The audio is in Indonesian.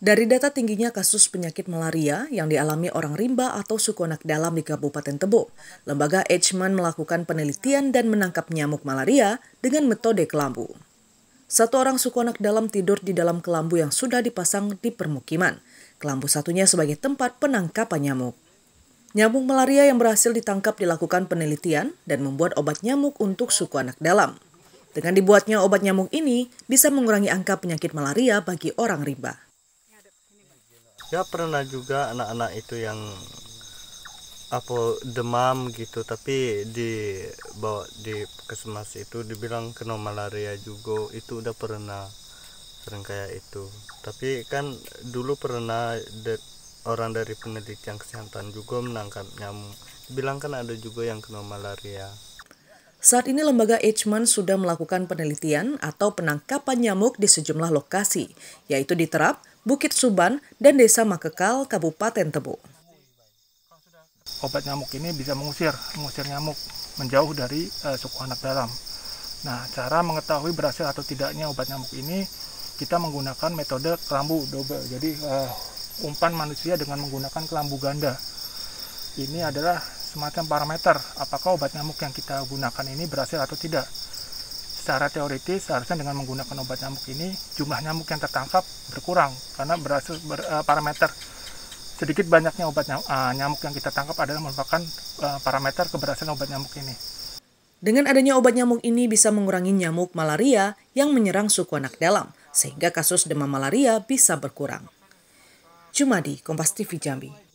Dari data tingginya kasus penyakit malaria yang dialami orang rimba atau suku anak dalam di Kabupaten Tebo, lembaga Edgeman melakukan penelitian dan menangkap nyamuk malaria dengan metode kelambu. Satu orang suku anak dalam tidur di dalam kelambu yang sudah dipasang di permukiman. Kelambu satunya sebagai tempat penangkapan nyamuk. Nyamuk malaria yang berhasil ditangkap dilakukan penelitian dan membuat obat nyamuk untuk suku anak dalam. Dengan dibuatnya obat nyamuk ini bisa mengurangi angka penyakit malaria bagi orang rimba ya pernah juga anak-anak itu yang apa demam gitu tapi di bawa di kesemas itu dibilang kena malaria juga itu udah pernah sering kayak itu tapi kan dulu pernah de, orang dari penelitian kesehatan juga menangkap nyamuk bilang kan ada juga yang kena malaria saat ini lembaga Eichmann sudah melakukan penelitian atau penangkapan nyamuk di sejumlah lokasi, yaitu di Terap, Bukit Suban, dan Desa Makekal, Kabupaten Tebo. Obat nyamuk ini bisa mengusir, mengusir nyamuk menjauh dari uh, suku anak dalam. Nah, cara mengetahui berhasil atau tidaknya obat nyamuk ini, kita menggunakan metode kelambu double. Jadi, uh, umpan manusia dengan menggunakan kelambu ganda. Ini adalah semacam parameter apakah obat nyamuk yang kita gunakan ini berhasil atau tidak secara teoritis seharusnya dengan menggunakan obat nyamuk ini jumlah nyamuk yang tertangkap berkurang karena berhasil ber, uh, parameter sedikit banyaknya obat nyamuk, uh, eh, nyamuk yang kita tangkap adalah merupakan uh, parameter keberhasilan obat nyamuk ini. Dengan adanya obat nyamuk ini bisa mengurangi nyamuk malaria yang menyerang suku anak dalam, sehingga kasus demam malaria bisa berkurang. di Kompas TV Jambi.